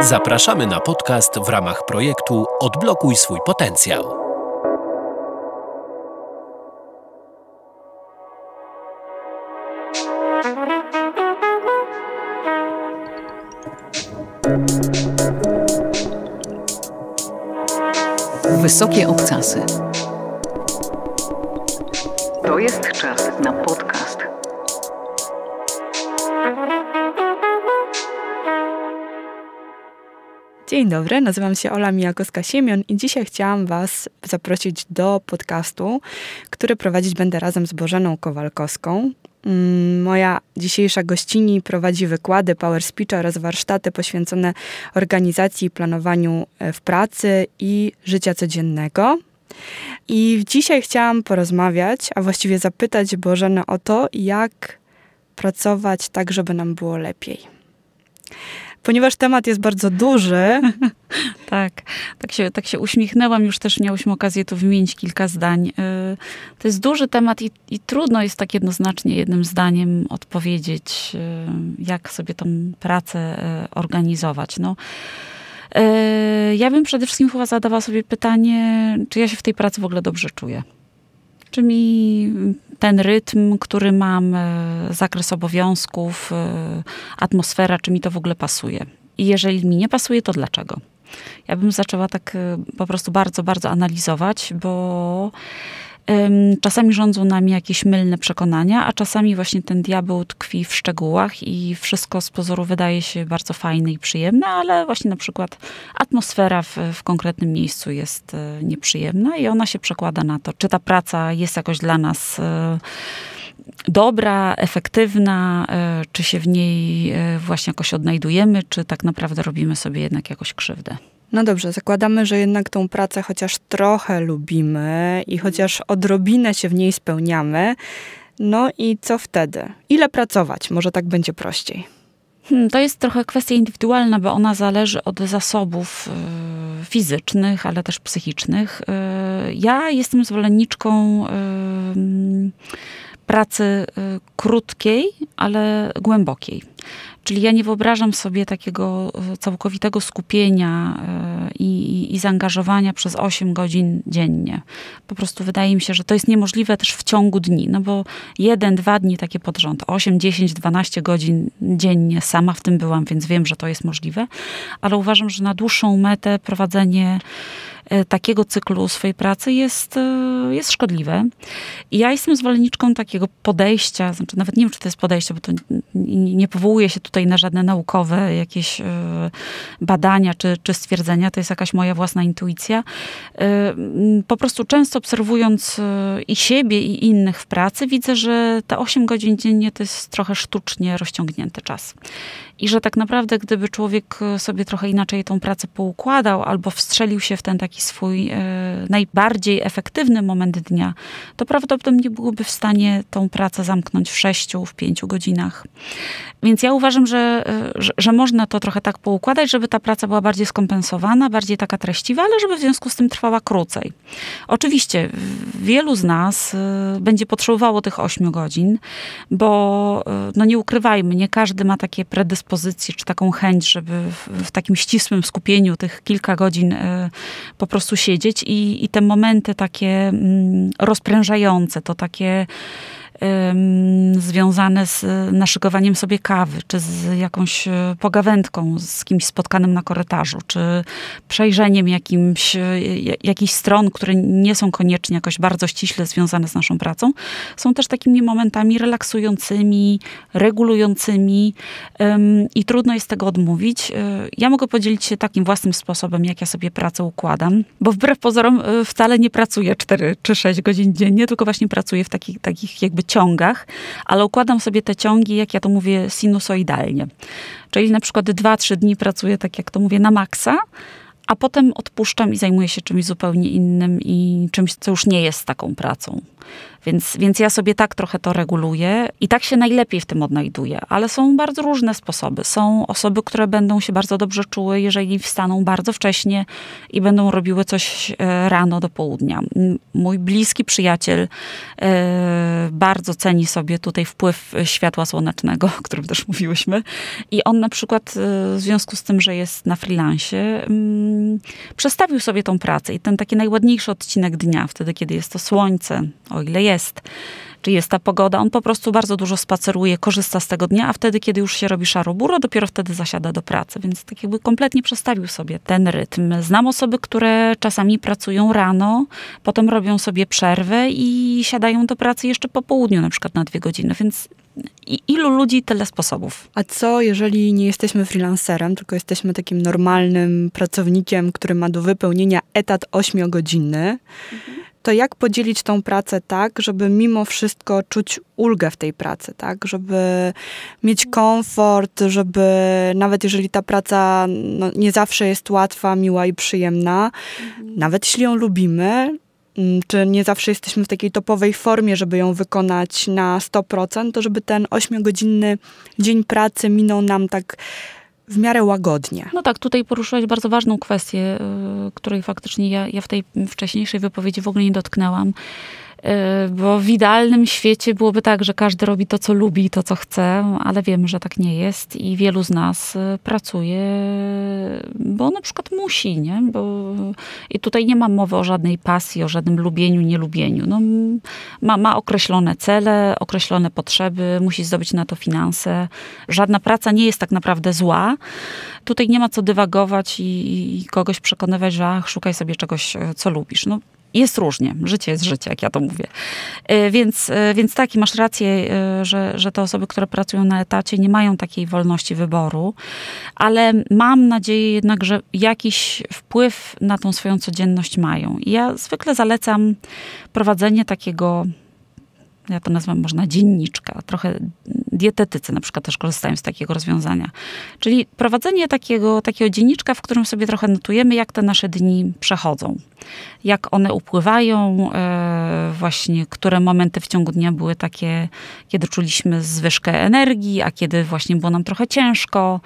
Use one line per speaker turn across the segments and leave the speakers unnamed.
Zapraszamy na podcast w ramach projektu Odblokuj swój potencjał.
Wysokie obcasy. To jest czas na podcast.
Dzień dobry, nazywam się Ola Mijakowska-Siemion i dzisiaj chciałam Was zaprosić do podcastu, który prowadzić będę razem z Bożeną Kowalkowską. Mm, moja dzisiejsza gościni prowadzi wykłady Power Speech oraz warsztaty poświęcone organizacji, i planowaniu e, w pracy i życia codziennego. I dzisiaj chciałam porozmawiać, a właściwie zapytać Bożenę o to, jak pracować tak, żeby nam było lepiej
ponieważ temat jest bardzo duży. tak, tak się, tak się uśmiechnęłam, już też miałyśmy okazję tu wymienić kilka zdań. Y, to jest duży temat i, i trudno jest tak jednoznacznie jednym zdaniem odpowiedzieć, y, jak sobie tą pracę y, organizować. No, ja bym przede wszystkim chyba zadawała sobie pytanie, czy ja się w tej pracy w ogóle dobrze czuję czy mi ten rytm, który mam, e, zakres obowiązków, e, atmosfera, czy mi to w ogóle pasuje. I jeżeli mi nie pasuje, to dlaczego? Ja bym zaczęła tak e, po prostu bardzo, bardzo analizować, bo Czasami rządzą nami jakieś mylne przekonania, a czasami właśnie ten diabeł tkwi w szczegółach i wszystko z pozoru wydaje się bardzo fajne i przyjemne, ale właśnie na przykład atmosfera w, w konkretnym miejscu jest e, nieprzyjemna i ona się przekłada na to, czy ta praca jest jakoś dla nas e, dobra, efektywna, e, czy się w niej właśnie jakoś odnajdujemy, czy tak naprawdę robimy sobie jednak jakoś krzywdę.
No dobrze, zakładamy, że jednak tą pracę chociaż trochę lubimy i mhm. chociaż odrobinę się w niej spełniamy. No i co wtedy? Ile pracować? Może tak będzie prościej.
Hmm, to jest trochę kwestia indywidualna, bo ona zależy od zasobów y, fizycznych, ale też psychicznych. Y, ja jestem zwolenniczką. pracy y, krótkiej, ale głębokiej. Czyli ja nie wyobrażam sobie takiego e, całkowitego skupienia e, i, i, zaangażowania przez 8 godzin dziennie. Po prostu wydaje mi się, że to jest niemożliwe też w ciągu dni, no bo jeden, dwa dni takie pod rząd, 8, 10, 12 godzin dziennie sama w tym byłam, więc wiem, że to jest możliwe, ale uważam, że na dłuższą metę prowadzenie E, takiego cyklu swojej pracy jest, e, jest szkodliwe. I ja jestem zwolenniczką takiego podejścia, znaczy nawet nie wiem, czy to jest podejście, bo to nie powołuje się tutaj na żadne naukowe jakieś e, badania czy, czy stwierdzenia, to jest jakaś moja własna intuicja. Po prostu często obserwując i siebie, i innych w pracy, widzę, że te 8 godzin dziennie to jest trochę sztucznie rozciągnięty czas. I że tak naprawdę, gdyby człowiek sobie trochę inaczej tą pracę poukładał albo wstrzelił się w ten taki taki swój e, najbardziej efektywny moment dnia, to prawdopodobnie byłoby w stanie tą pracę zamknąć w sześciu, w pięciu godzinach. Więc ja uważam, że, e, że, że można to trochę tak poukładać, żeby ta praca była bardziej skompensowana, bardziej taka treściwa, ale żeby w związku z tym trwała krócej. Oczywiście wielu z nas e, będzie potrzebowało tych ośmiu godzin, bo no nie ukrywajmy, nie każdy ma takie predyspozycje czy taką chęć, żeby w, w takim ścisłym skupieniu tych kilka godzin po po prostu siedzieć i, i te momenty takie mm, rozprężające, to takie związane z naszykowaniem sobie kawy, czy z jakąś e, pogawędką z kimś spotkanym na korytarzu, czy przejrzeniem jakimś, e, jakichś stron, które nie są koniecznie jakoś bardzo ściśle związane z naszą pracą, są też takimi momentami relaksującymi, regulującymi i trudno jest tego odmówić. E, ja mogę podzielić się takim własnym sposobem, jak ja sobie pracę układam, bo wbrew pozorom wcale nie pracuję 4 czy 6 godzin dziennie, tylko właśnie pracuję w takich, takich jakby ciągach, ale układam sobie te ciągi, jak ja to mówię, sinusoidalnie. Czyli na przykład 2-3 dni pracuję, tak jak to mówię, na maksa, a potem odpuszczam i zajmuję się czymś zupełnie innym i czymś, co już nie jest taką pracą. Więc, więc ja sobie tak trochę to reguluję i tak się najlepiej w tym odnajduję. Ale są bardzo różne sposoby. Są osoby, które będą się bardzo dobrze czuły, jeżeli wstaną bardzo wcześnie i będą robiły coś e, rano do południa. Mój bliski przyjaciel e, bardzo ceni sobie tutaj wpływ światła słonecznego, o którym też mówiłyśmy. I on na przykład e, w związku z tym, że jest na freelancie, przestawił sobie tą pracę i ten taki najładniejszy odcinek dnia, wtedy kiedy jest to słońce, o ile jest, jest, czy jest ta pogoda. On po prostu bardzo dużo spaceruje, korzysta z tego dnia, a wtedy, kiedy już się robi szaro-buro, dopiero wtedy zasiada do pracy. Więc tak jakby kompletnie przestawił sobie ten rytm. Znam osoby, które czasami pracują rano, potem robią sobie przerwę i siadają do pracy jeszcze po południu, na przykład na dwie godziny. Więc ilu ludzi, tyle sposobów.
A co, jeżeli nie jesteśmy freelancerem, tylko jesteśmy takim normalnym pracownikiem, który ma do wypełnienia etat ośmiogodzinny? Mhm to jak podzielić tą pracę tak, żeby mimo wszystko czuć ulgę w tej pracy, tak? Żeby mieć komfort, żeby nawet jeżeli ta praca no, nie zawsze jest łatwa, miła i przyjemna, mhm. nawet jeśli ją lubimy, mm, czy nie zawsze jesteśmy w takiej topowej formie, żeby ją wykonać na 100%, to żeby ten 8-godzinny dzień pracy minął nam tak w miarę łagodnie.
No tak, tutaj poruszyłaś bardzo ważną kwestię, y, której faktycznie ja, ja w tej wcześniejszej wypowiedzi w ogóle nie dotknęłam. Y, bo w idealnym świecie byłoby tak, że każdy robi to, co lubi, to, co chce, ale wiemy, że tak nie jest i wielu z nas y, pracuje, bo na przykład musi, nie? Bo... I tutaj nie ma mowy o żadnej pasji, o żadnym lubieniu, nielubieniu. No, ma, ma określone cele, określone potrzeby, musi zdobyć na to finanse. Żadna praca nie jest tak naprawdę zła. Tutaj nie ma co dywagować i, i kogoś przekonywać, że ach, szukaj sobie czegoś, e, co lubisz. No, jest różnie. Życie jest życie, jak ja to mówię. E, więc, e, więc tak, i masz rację, e, że, że te osoby, które pracują na etacie, nie mają takiej wolności wyboru, ale mam nadzieję jednak, że jakiś wpływ na tą swoją codzienność mają. I ja zwykle zalecam prowadzenie takiego ja to nazywam można dzienniczka, trochę dietetyce na przykład też korzystają z takiego rozwiązania. Czyli prowadzenie takiego, takiego dzienniczka, w którym sobie trochę notujemy, jak te nasze dni przechodzą. Jak one upływają, e, właśnie które momenty w ciągu dnia były takie, kiedy czuliśmy zwyżkę energii, a kiedy właśnie było nam trochę ciężko,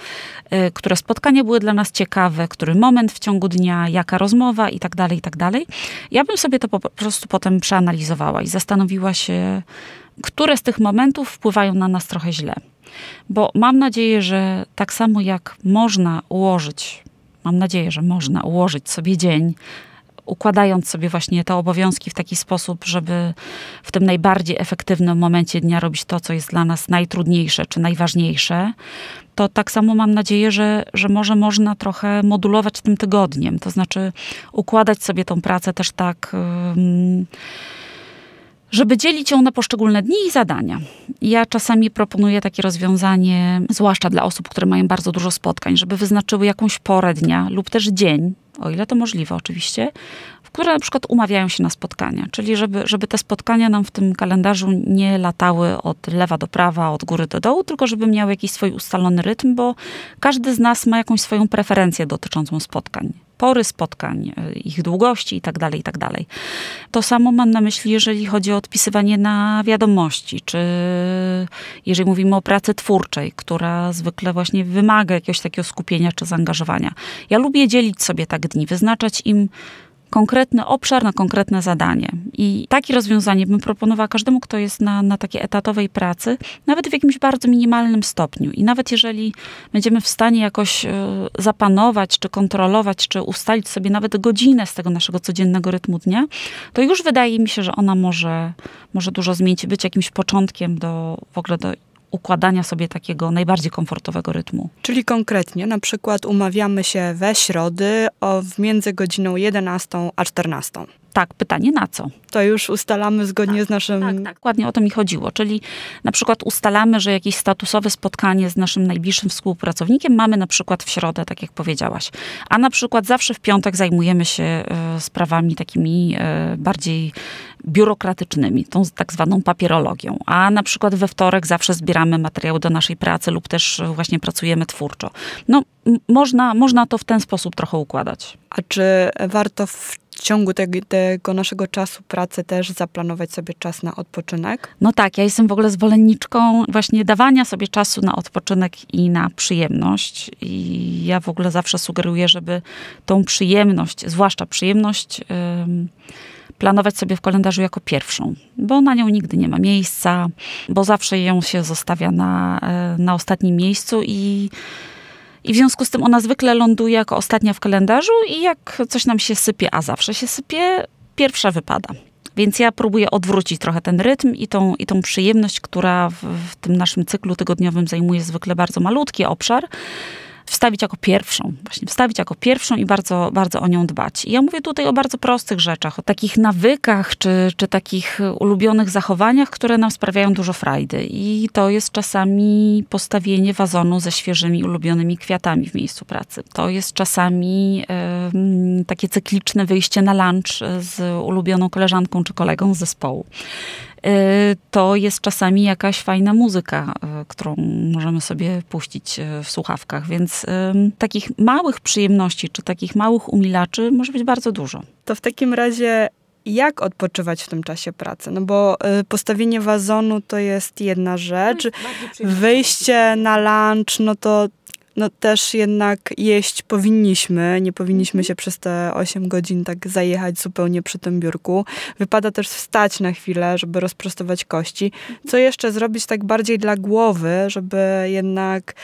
e, które spotkania były dla nas ciekawe, który moment w ciągu dnia, jaka rozmowa i tak dalej, i tak dalej. Ja bym sobie to po prostu potem przeanalizowała i zastanowiła się, które z tych momentów wpływają na nas trochę źle. Bo mam nadzieję, że tak samo jak można ułożyć, mam nadzieję, że można ułożyć sobie dzień, układając sobie właśnie te obowiązki w taki sposób, żeby w tym najbardziej efektywnym momencie dnia robić to, co jest dla nas najtrudniejsze czy najważniejsze, to tak samo mam nadzieję, że, że może można trochę modulować tym tygodniem, to znaczy układać sobie tą pracę też tak. Yy, żeby dzielić ją na poszczególne dni i zadania. Ja czasami proponuję takie rozwiązanie, zwłaszcza dla osób, które mają bardzo dużo spotkań, żeby wyznaczyły jakąś porę dnia lub też dzień, o ile to możliwe oczywiście, w które na przykład umawiają się na spotkania. Czyli żeby, żeby te spotkania nam w tym kalendarzu nie latały od lewa do prawa, od góry do dołu, tylko żeby miały jakiś swój ustalony rytm, bo każdy z nas ma jakąś swoją preferencję dotyczącą spotkań pory spotkań, e, ich długości itd., tak itd. Tak to samo mam na myśli, jeżeli chodzi o odpisywanie na wiadomości, czy jeżeli mówimy o pracy twórczej, która zwykle właśnie wymaga jakiegoś takiego skupienia czy zaangażowania. Ja lubię dzielić sobie tak dni, wyznaczać im konkretny obszar na konkretne zadanie. I takie rozwiązanie bym proponowała każdemu, kto jest na, na takiej etatowej pracy, nawet w jakimś bardzo minimalnym stopniu. I nawet jeżeli będziemy w stanie jakoś e, zapanować, czy kontrolować, czy ustalić sobie nawet godzinę z tego naszego codziennego rytmu dnia, to już wydaje mi się, że ona może, może dużo zmienić, być jakimś początkiem do w ogóle do układania sobie takiego najbardziej komfortowego rytmu.
Czyli konkretnie, na przykład umawiamy się we środy o, w między godziną 11 a 14.
Tak, pytanie na co? To już ustalamy zgodnie tak, z naszym. Tak, tak, dokładnie o to mi chodziło. Czyli na przykład ustalamy, że jakieś statusowe spotkanie z naszym najbliższym współpracownikiem mamy na przykład w środę, tak jak powiedziałaś. A na przykład zawsze w piątek zajmujemy się e, sprawami takimi e, bardziej biurokratycznymi, tą tak zwaną papierologią. A na przykład we wtorek zawsze zbieramy materiały do naszej pracy lub też e, właśnie pracujemy twórczo. No, można, można to w ten sposób trochę układać. A czy warto w w ciągu tego,
tego, naszego czasu
pracy też zaplanować sobie czas na odpoczynek? No tak, ja jestem w ogóle zwolenniczką właśnie dawania sobie czasu na odpoczynek i na przyjemność. I ja w ogóle zawsze sugeruję, żeby tą przyjemność, zwłaszcza przyjemność. Yy planować sobie w kalendarzu jako pierwszą, bo na nią nigdy nie ma miejsca, bo zawsze ją się zostawia na, e, na ostatnim miejscu i i w związku z tym ona zwykle ląduje jako ostatnia w kalendarzu i jak coś nam się sypie, a zawsze się sypie, pierwsza wypada. Więc ja próbuję odwrócić trochę ten rytm i tą, i tą przyjemność, która w, w tym naszym cyklu tygodniowym zajmuje zwykle bardzo malutki obszar wstawić jako pierwszą, właśnie wstawić jako pierwszą i bardzo, bardzo o nią dbać. I ja mówię tutaj o bardzo prostych rzeczach, o takich nawykach, czy, czy takich ulubionych zachowaniach, które nam sprawiają dużo frajdy. I to jest czasami postawienie wazonu ze świeżymi, ulubionymi kwiatami w miejscu pracy. To jest czasami y, takie cykliczne wyjście na lunch z ulubioną koleżanką czy kolegą z zespołu. Y, to jest czasami jakaś fajna muzyka, y, którą możemy sobie puścić y, w słuchawkach. Więc takich małych przyjemności czy takich małych umilaczy może być bardzo dużo.
To w takim razie jak odpoczywać w tym czasie pracy? No bo postawienie wazonu to jest jedna rzecz, wyjście na lunch, no to no też jednak jeść powinniśmy, nie powinniśmy mhm. się przez te 8 godzin tak zajechać zupełnie przy tym biurku. Wypada też wstać na chwilę, żeby rozprostować kości. Mhm. Co jeszcze zrobić tak bardziej dla głowy, żeby jednak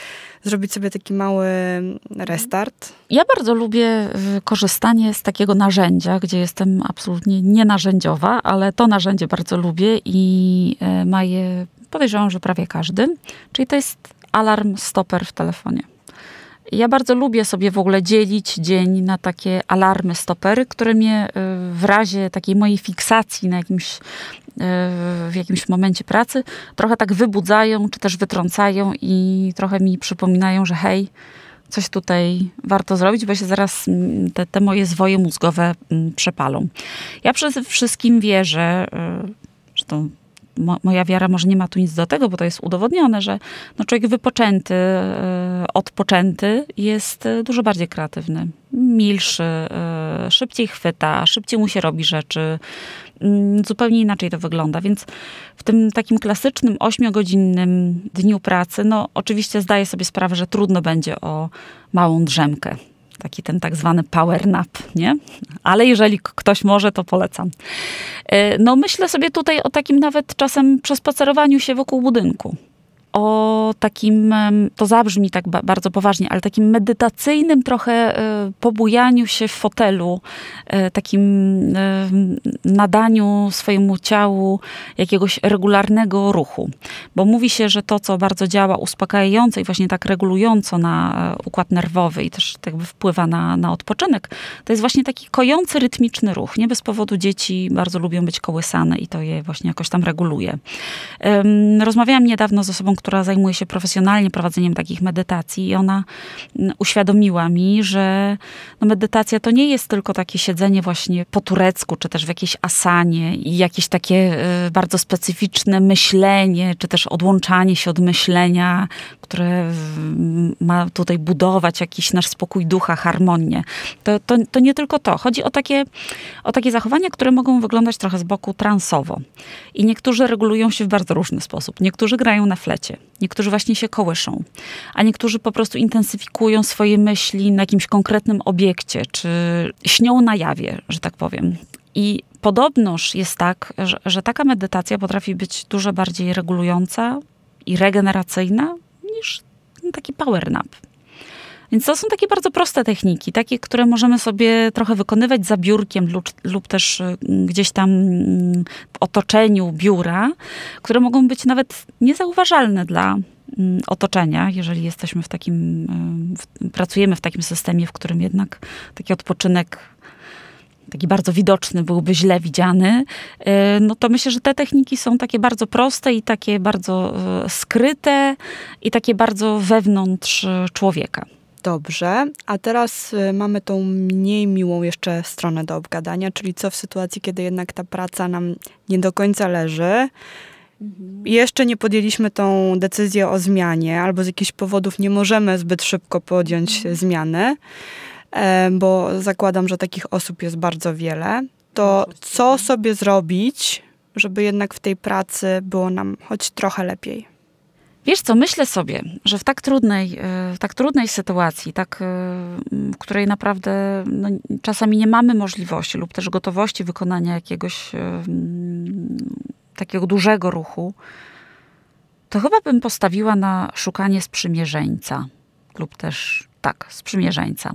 zrobić sobie taki mały mhm. restart?
Ja bardzo lubię y, korzystanie z takiego narzędzia, gdzie jestem absolutnie nienarzędziowa, ale to narzędzie bardzo lubię i y, ma je, podejrzewam, że prawie każdy. Czyli to jest alarm stoper w telefonie. Ja bardzo lubię sobie w ogóle dzielić dzień na takie alarmy, stopery, które mnie y, w razie takiej mojej fiksacji na jakimś, y, w jakimś momencie pracy trochę tak wybudzają, czy też wytrącają i trochę mi przypominają, że hej, coś tutaj warto zrobić, bo się zaraz mm, te, te moje zwoje mózgowe mm, przepalą. Ja przede wszystkim wierzę, że y, to mo, moja wiara może nie ma tu nic do tego, bo to jest udowodnione, że no, człowiek wypoczęty, e, odpoczęty jest e, dużo bardziej kreatywny, milszy, e, szybciej chwyta, szybciej mu się robi rzeczy, mm, zupełnie inaczej to wygląda. Więc w tym takim klasycznym ośmiogodzinnym dniu pracy, no oczywiście zdaję sobie sprawę, że trudno będzie o małą drzemkę. Taki ten tak zwany power nap, nie? Ale jeżeli ktoś może, to polecam. E, no myślę sobie tutaj o takim nawet czasem przespacerowaniu się wokół budynku o takim, to zabrzmi tak bardzo poważnie, ale takim medytacyjnym trochę e, pobujaniu się w fotelu, e, takim nadaniu swojemu ciału jakiegoś regularnego ruchu. Bo mówi się, że to, co bardzo działa uspokajająco i właśnie tak regulująco na e, układ nerwowy i też tak jakby wpływa na, na odpoczynek, to jest właśnie taki kojący, rytmiczny ruch. Nie bez powodu dzieci bardzo lubią być kołysane i to je właśnie jakoś tam reguluje. Rozmawiałam niedawno z osobą, która zajmuje się profesjonalnie prowadzeniem takich medytacji i ona mm, uświadomiła mi, że no medytacja to nie jest tylko takie siedzenie właśnie po turecku, czy też w jakiejś asanie i jakieś takie y, bardzo specyficzne myślenie, czy też odłączanie się od myślenia, które ma tutaj budować jakiś nasz spokój ducha, harmonię. To, to, to nie tylko to. Chodzi o takie, o takie zachowania, które mogą wyglądać trochę z boku transowo. I niektórzy regulują się w bardzo różny sposób. Niektórzy grają na flecie, Niektórzy właśnie się kołyszą, a niektórzy po prostu intensyfikują swoje myśli na jakimś konkretnym obiekcie, czy śnią na jawie, że tak powiem. I podobnoż jest tak, że, że taka medytacja potrafi być dużo bardziej regulująca i regeneracyjna niż taki power nap. Więc to są takie bardzo proste techniki, takie, które możemy sobie trochę wykonywać za biurkiem lub, lub też y, gdzieś tam mm, w otoczeniu biura, które mogą być nawet niezauważalne dla mm, otoczenia, jeżeli jesteśmy w takim, y, w, pracujemy w takim systemie, w którym jednak taki odpoczynek taki bardzo widoczny byłby źle widziany, y, no to myślę, że te techniki są takie bardzo proste i takie bardzo skryte i takie bardzo wewnątrz człowieka dobrze,
a teraz y, mamy tą mniej miłą jeszcze stronę do obgadania, czyli co w sytuacji, kiedy jednak ta praca nam nie do końca leży. Mhm. Jeszcze nie podjęliśmy tą decyzję o zmianie, albo z jakichś powodów nie możemy zbyt szybko podjąć mhm. zmiany, e, bo zakładam, że takich osób jest bardzo wiele. To co sobie zrobić, żeby jednak w tej pracy było nam choć trochę lepiej?
Wiesz co, myślę sobie, że w tak trudnej, e, w tak trudnej sytuacji, tak, w e, której naprawdę no, czasami nie mamy możliwości lub też gotowości wykonania jakiegoś e, takiego dużego ruchu, to chyba bym postawiła na szukanie sprzymierzeńca lub też tak, sprzymierzeńca.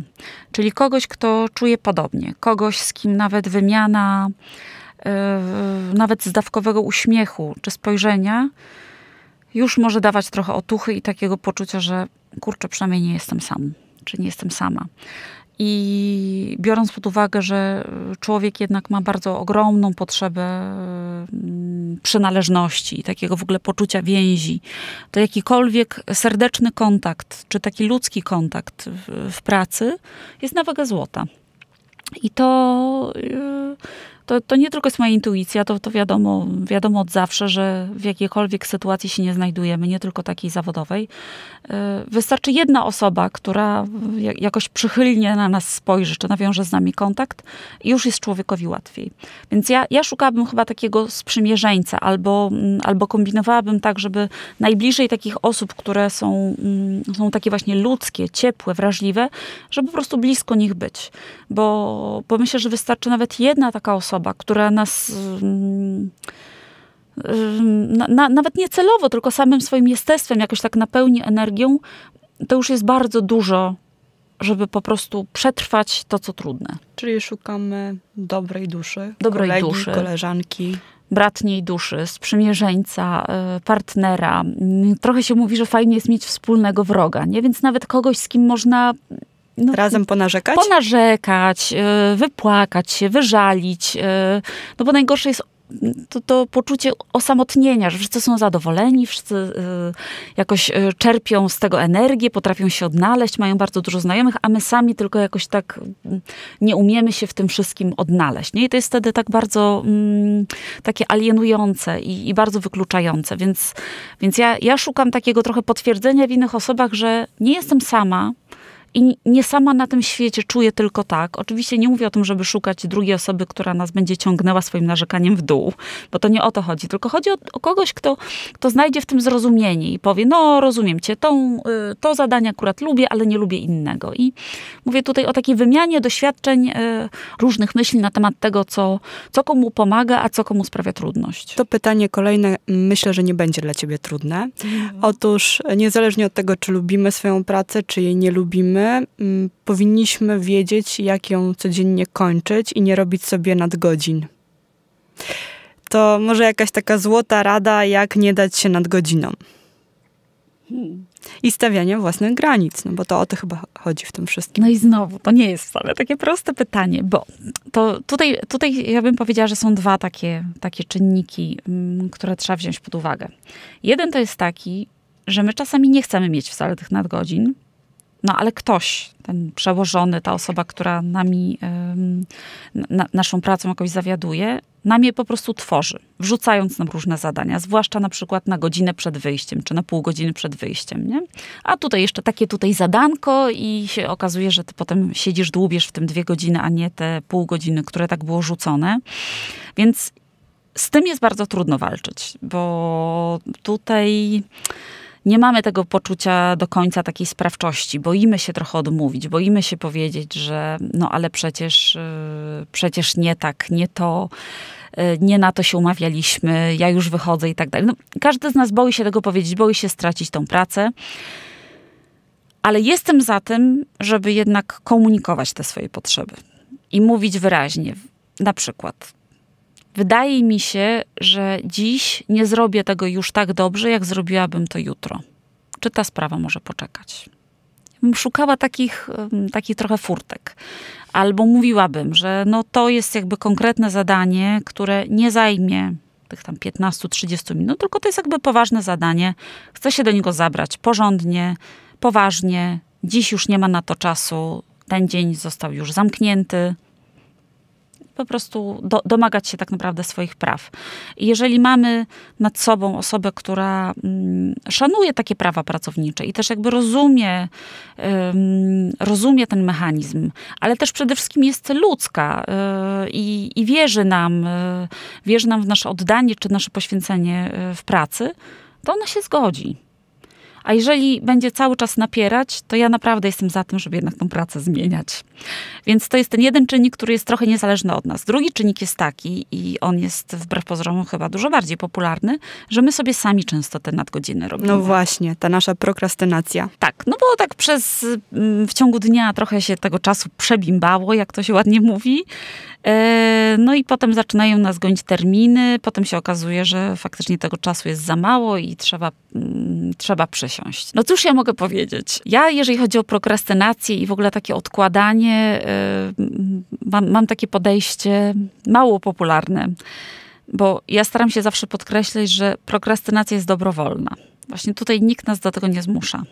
Czyli kogoś, kto czuje podobnie, kogoś, z kim nawet wymiana yy, nawet zdawkowego uśmiechu czy spojrzenia już może dawać trochę otuchy i takiego poczucia, że kurczę, przynajmniej nie jestem sam, czy nie jestem sama. I biorąc pod uwagę, że człowiek jednak ma bardzo ogromną potrzebę mm, przynależności, takiego w ogóle poczucia więzi, to jakikolwiek serdeczny kontakt, czy taki ludzki kontakt w, w pracy jest na wagę złota. I to yy, to, to nie tylko jest moja intuicja, to, to wiadomo, wiadomo od zawsze, że w jakiejkolwiek sytuacji się nie znajdujemy, nie tylko takiej zawodowej. E, wystarczy jedna osoba, która jakoś przychylnie na nas spojrzy, czy nawiąże z nami kontakt i już jest człowiekowi łatwiej. Więc ja, ja szukałabym chyba takiego sprzymierzeńca, albo, mm, albo kombinowałabym tak, żeby najbliżej takich osób, które są, mm, są takie właśnie ludzkie, ciepłe, wrażliwe, żeby po prostu blisko nich być. Bo, bo myślę, że wystarczy nawet jedna taka osoba, osoba, która nas na, mm, y, y, na, nawet nie celowo, tylko samym swoim jestestwem jakoś tak napełni energią, to już jest bardzo dużo, żeby po prostu przetrwać to, co trudne.
Czyli szukamy dobrej duszy, dobrej kolegi, duszy.
koleżanki. Bratniej duszy, sprzymierzeńca, y, partnera. Mm, trochę się mówi, że fajnie jest mieć wspólnego wroga, nie? więc nawet kogoś, z kim można no, razem ponarzekać? Ponarzekać, y, wypłakać się, wyżalić. Y, no bo najgorsze jest to, to poczucie osamotnienia, że wszyscy są zadowoleni, wszyscy y, jakoś czerpią z tego energię, potrafią się odnaleźć, mają bardzo dużo znajomych, a my sami tylko jakoś tak mm, nie umiemy się w tym wszystkim odnaleźć. Nie? I to jest wtedy tak bardzo mm, takie alienujące i, i, bardzo wykluczające. Więc, więc ja, ja szukam takiego trochę potwierdzenia w innych osobach, że nie jestem sama, i nie sama na tym świecie czuję tylko tak. Oczywiście nie mówię o tym, żeby szukać drugiej osoby, która nas będzie ciągnęła swoim narzekaniem w dół, bo to nie o to chodzi, tylko chodzi o, o kogoś, kto, kto znajdzie w tym zrozumienie i powie, no rozumiem cię, tą, y, to zadanie akurat lubię, ale nie lubię innego. I mówię tutaj o takiej wymianie doświadczeń, y, różnych myśli na temat tego, co, co komu pomaga, a co komu sprawia trudność.
To pytanie kolejne myślę, że nie będzie dla ciebie trudne. Mhm. Otóż niezależnie od tego, czy lubimy swoją pracę, czy jej nie lubimy, Mm, powinniśmy wiedzieć, jak ją codziennie kończyć i nie robić sobie nadgodzin. To może jakaś taka złota rada, jak nie dać się nadgodzinom. I stawianie własnych granic, no bo to o to chyba chodzi w tym wszystkim.
No i znowu, to nie jest wcale takie proste pytanie, bo to tutaj, tutaj ja bym powiedziała, że są dwa takie, takie czynniki, mm, które trzeba wziąć pod uwagę. Jeden to jest taki, że my czasami nie chcemy mieć wcale tych nadgodzin, no ale ktoś, ten przełożony, ta osoba, która nami, na, naszą pracą jakoś zawiaduje, nam je po prostu tworzy, wrzucając nam różne zadania, zwłaszcza na przykład na godzinę przed wyjściem, czy na pół godziny przed wyjściem, nie? A tutaj jeszcze takie tutaj zadanko i się okazuje, że ty potem siedzisz, dłubiesz w tym dwie godziny, a nie te pół godziny, które tak było rzucone. Więc z tym jest bardzo trudno walczyć, bo tutaj nie mamy tego poczucia do końca takiej sprawczości. Boimy się trochę odmówić, boimy się powiedzieć, że no ale przecież, y, przecież nie tak, nie to, y, nie na to się umawialiśmy, ja już wychodzę i tak dalej. No, każdy z nas boi się tego powiedzieć, boi się stracić tą pracę. Ale jestem za tym, żeby jednak komunikować te swoje potrzeby i mówić wyraźnie. Na przykład, Wydaje mi się, że dziś nie zrobię tego już tak dobrze, jak zrobiłabym to jutro. Czy ta sprawa może poczekać? Szukała takich, takich trochę furtek. Albo mówiłabym, że no to jest jakby konkretne zadanie, które nie zajmie tych tam 15-30 minut, tylko to jest jakby poważne zadanie. Chcę się do niego zabrać porządnie, poważnie. Dziś już nie ma na to czasu. Ten dzień został już zamknięty po prostu do, domagać się tak naprawdę swoich praw. jeżeli mamy nad sobą osobę, która mm, szanuje takie prawa pracownicze i też jakby rozumie, ym, rozumie ten mechanizm, ale też przede wszystkim jest ludzka yy, i wierzy nam, yy, wierzy nam w nasze oddanie czy nasze poświęcenie yy, w pracy, to ona się zgodzi. A jeżeli będzie cały czas napierać, to ja naprawdę jestem za tym, żeby jednak tą pracę zmieniać. Więc to jest ten jeden czynnik, który jest trochę niezależny od nas. Drugi czynnik jest taki, i on jest wbrew pozorom chyba dużo bardziej popularny, że my sobie sami często te nadgodziny robimy. No właśnie, ta nasza prokrastynacja. Tak, no bo tak przez mm, w ciągu dnia trochę się tego czasu przebimbało, jak to się ładnie mówi. E, no i potem zaczynają nas gonić terminy, potem się okazuje, że faktycznie tego czasu jest za mało i trzeba, mm, trzeba przysiąść. No cóż ja mogę powiedzieć? Ja, jeżeli chodzi o prokrastynację i w ogóle takie odkładanie, e, mam, mam takie podejście mało popularne, bo ja staram się zawsze podkreślać, że prokrastynacja jest dobrowolna. Właśnie tutaj nikt nas do tego nie zmusza.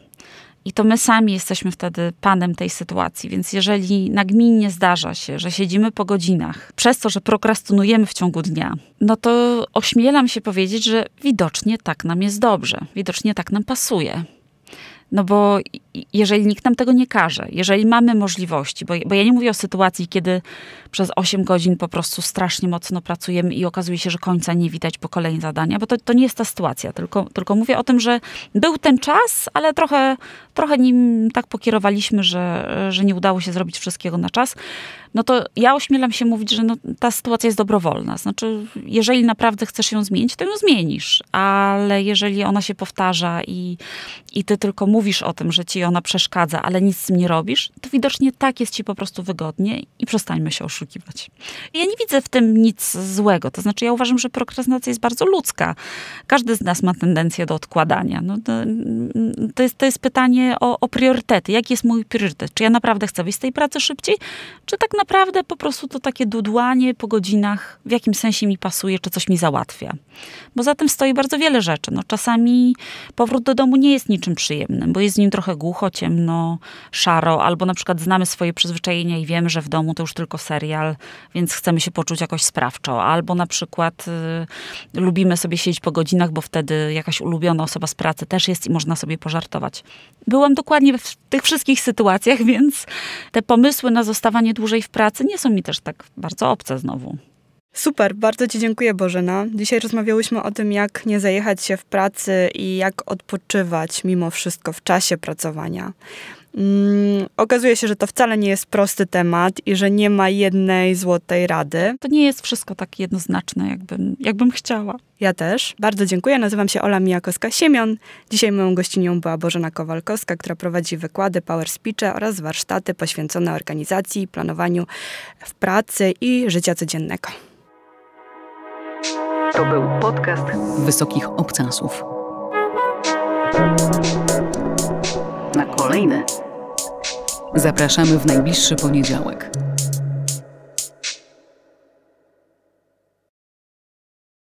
I to my sami jesteśmy wtedy panem tej sytuacji. Więc jeżeli nagminnie zdarza się, że siedzimy po godzinach, przez to, że prokrastynujemy w ciągu dnia, no to ośmielam się powiedzieć, że widocznie tak nam jest dobrze, widocznie tak nam pasuje. No bo jeżeli nikt nam tego nie każe, jeżeli mamy możliwości, bo, bo ja nie mówię o sytuacji, kiedy przez 8 godzin po prostu strasznie mocno pracujemy i okazuje się, że końca nie widać po kolejne zadania, bo to, to nie jest ta sytuacja, tylko, tylko mówię o tym, że był ten czas, ale trochę, trochę nim tak pokierowaliśmy, że, że nie udało się zrobić wszystkiego na czas no to ja ośmielam się mówić, że no, ta sytuacja jest dobrowolna. Znaczy, jeżeli naprawdę chcesz ją zmienić, to ją zmienisz, ale jeżeli ona się powtarza i, i ty tylko mówisz o tym, że ci ona przeszkadza, ale nic z tym nie robisz, to widocznie tak jest ci po prostu wygodnie i przestańmy się oszukiwać. Ja nie widzę w tym nic złego. To znaczy, ja uważam, że prokrastynacja jest bardzo ludzka. Każdy z nas ma tendencję do odkładania. No, to, to, jest, to jest pytanie o, o priorytety. Jaki jest mój priorytet? Czy ja naprawdę chcę wyjść z tej pracy szybciej? Czy tak naprawdę naprawdę po prostu to takie dudłanie po godzinach, w jakim sensie mi pasuje, czy coś mi załatwia. Bo za tym stoi bardzo wiele rzeczy. No, czasami powrót do domu nie jest niczym przyjemnym, bo jest w nim trochę głucho, ciemno, szaro, albo na przykład znamy swoje przyzwyczajenia i wiemy, że w domu to już tylko serial, więc chcemy się poczuć jakoś sprawczo. Albo na przykład y, lubimy sobie siedzieć po godzinach, bo wtedy jakaś ulubiona osoba z pracy też jest i można sobie pożartować. Byłam dokładnie w tych wszystkich sytuacjach, więc te pomysły na zostawanie dłużej w pracy nie są mi też tak bardzo obce znowu. Super,
bardzo Ci dziękuję Bożena. Dzisiaj rozmawiałyśmy o tym, jak nie zajechać się w pracy i jak odpoczywać mimo wszystko w czasie pracowania. Mm, okazuje się, że to wcale nie jest prosty temat i że nie ma jednej złotej rady. To nie jest wszystko tak
jednoznaczne, jakbym,
jakbym chciała. Ja też. Bardzo dziękuję. Nazywam się Ola Mijakowska-Siemion. Dzisiaj moją gościnią była Bożena Kowalkowska, która prowadzi wykłady, power speech'e oraz warsztaty poświęcone organizacji, planowaniu w pracy i życia codziennego.
To był podcast Wysokich Obcasów. Zapraszamy w najbliższy poniedziałek.